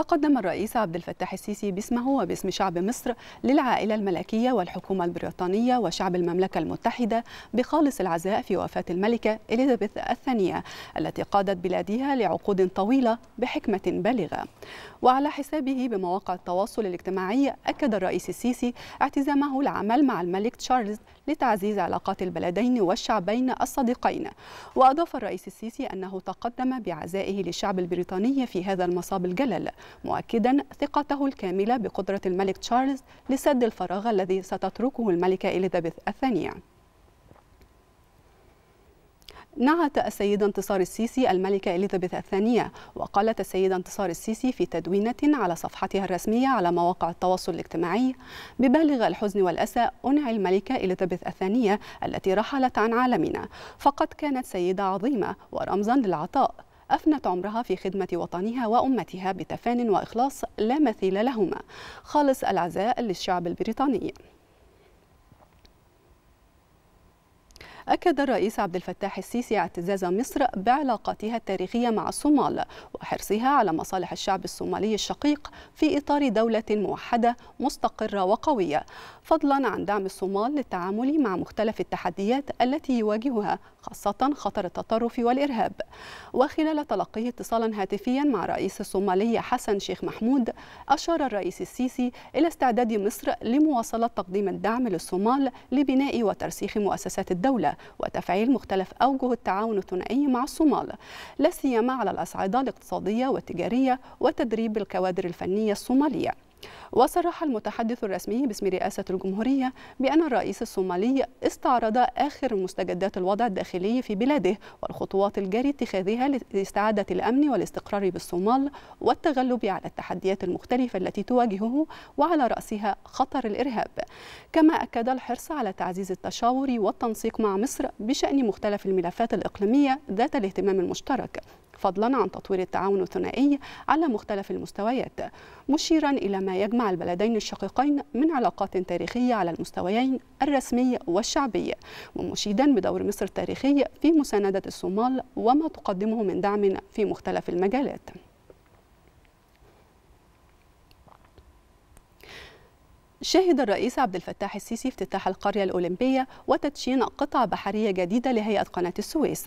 تقدم الرئيس عبد الفتاح السيسي باسمه وباسم شعب مصر للعائلة الملكية والحكومة البريطانية وشعب المملكة المتحدة بخالص العزاء في وفاة الملكة إليزابيث الثانية التي قادت بلادها لعقود طويلة بحكمة بالغة وعلى حسابه بمواقع التواصل الاجتماعي أكد الرئيس السيسي اعتزامه العمل مع الملك تشارلز لتعزيز علاقات البلدين والشعبين الصديقين وأضاف الرئيس السيسي أنه تقدم بعزائه للشعب البريطاني في هذا المصاب الجلل مؤكدا ثقته الكاملة بقدرة الملك تشارلز لسد الفراغ الذي ستتركه الملكة إليزابيث الثانية نعت السيدة انتصار السيسي الملكة إليزابيث الثانية وقالت السيدة انتصار السيسي في تدوينة على صفحتها الرسمية على مواقع التواصل الاجتماعي ببالغ الحزن والأسى أنعي الملكة إليزابيث الثانية التي رحلت عن عالمنا فقد كانت سيدة عظيمة ورمزا للعطاء أفنت عمرها في خدمة وطنها وأمتها بتفان وإخلاص لا مثيل لهما خالص العزاء للشعب البريطاني أكد الرئيس عبد الفتاح السيسي اعتزاز مصر بعلاقاتها التاريخية مع الصومال وحرصها على مصالح الشعب الصومالي الشقيق في إطار دولة موحدة مستقرة وقوية فضلا عن دعم الصومال للتعامل مع مختلف التحديات التي يواجهها خاصة خطر التطرف والإرهاب وخلال تلقيه اتصالا هاتفيا مع رئيس الصومالي حسن شيخ محمود أشار الرئيس السيسي إلى استعداد مصر لمواصلة تقديم الدعم للصومال لبناء وترسيخ مؤسسات الدولة وتفعيل مختلف أوجه التعاون الثنائي مع الصومال لا سيما على الأصعدة الاقتصادية والتجارية وتدريب الكوادر الفنية الصومالية وصرح المتحدث الرسمي باسم رئاسة الجمهورية بأن الرئيس الصومالي استعرض آخر مستجدات الوضع الداخلي في بلاده والخطوات الجاري اتخاذها لاستعادة الأمن والاستقرار بالصومال والتغلب على التحديات المختلفة التي تواجهه وعلى رأسها خطر الإرهاب كما أكد الحرص على تعزيز التشاور والتنسيق مع مصر بشأن مختلف الملفات الإقليمية ذات الاهتمام المشترك فضلا عن تطوير التعاون الثنائي على مختلف المستويات مشيرا إلى ما يجمع البلدين الشقيقين من علاقات تاريخية على المستويين الرسمي والشعبي ومشيدا بدور مصر التاريخي في مساندة الصومال وما تقدمه من دعم في مختلف المجالات شهد الرئيس عبد الفتاح السيسي افتتاح القرية الأولمبية وتدشين قطعة بحرية جديدة لهيئة قناة السويس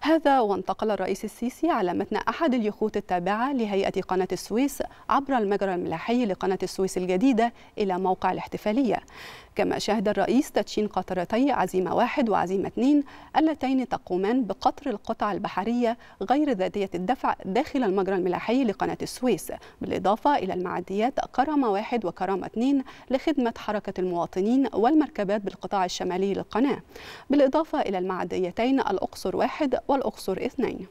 هذا وانتقل الرئيس السيسي على متن أحد اليخوت التابعة لهيئة قناة السويس عبر المجرى الملاحي لقناة السويس الجديدة إلى موقع الاحتفالية كما شهد الرئيس تدشين قطرتي عزيمة واحد وعزيمة اثنين اللتين تقومان بقطر القطع البحرية غير ذاتية الدفع داخل المجرى الملاحي لقناة السويس بالإضافة إلى المعديات كرامة واحد وكرامة اثنين لخدمة حركة المواطنين والمركبات بالقطاع الشمالي للقناة بالإضافة إلى المعديتين الأقصر واحد والأقصر اثنين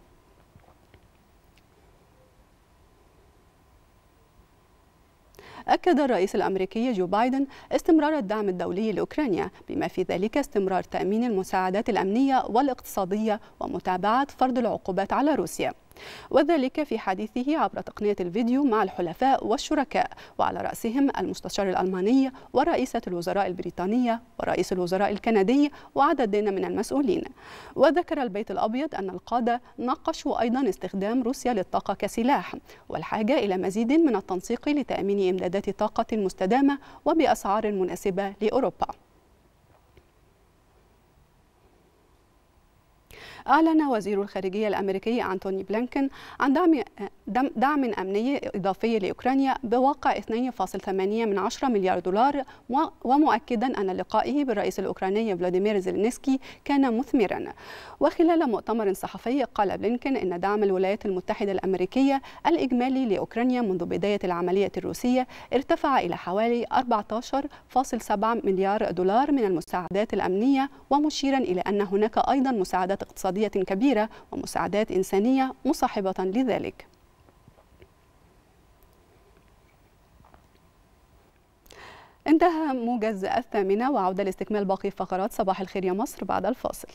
أكد الرئيس الأمريكي جو بايدن استمرار الدعم الدولي لأوكرانيا بما في ذلك استمرار تأمين المساعدات الأمنية والاقتصادية ومتابعة فرض العقوبات على روسيا وذلك في حديثه عبر تقنية الفيديو مع الحلفاء والشركاء وعلى رأسهم المستشار الألماني ورئيسة الوزراء البريطانية ورئيس الوزراء الكندي وعدد من المسؤولين وذكر البيت الأبيض أن القادة ناقشوا أيضا استخدام روسيا للطاقة كسلاح والحاجة إلى مزيد من التنسيق لتأمين إمدادات طاقة مستدامة وبأسعار مناسبة لأوروبا أعلن وزير الخارجية الأمريكي أنتوني بلينكن عن دعم دعم أمني إضافي لأوكرانيا بواقع 2.8 من 10 مليار دولار ومؤكدا أن لقائه بالرئيس الأوكراني فلاديمير زيلينسكي كان مثمرا وخلال مؤتمر صحفي قال بلينكن إن دعم الولايات المتحدة الأمريكية الإجمالي لأوكرانيا منذ بداية العملية الروسية ارتفع إلى حوالي 14.7 مليار دولار من المساعدات الأمنية ومشيرا إلى أن هناك أيضا مساعدات اقتصادية اقتصادية كبيرة ومساعدات إنسانية مصاحبة لذلك انتهى موجز الثامنة وعودة لاستكمال باقي فقرات صباح الخير يا مصر بعد الفاصل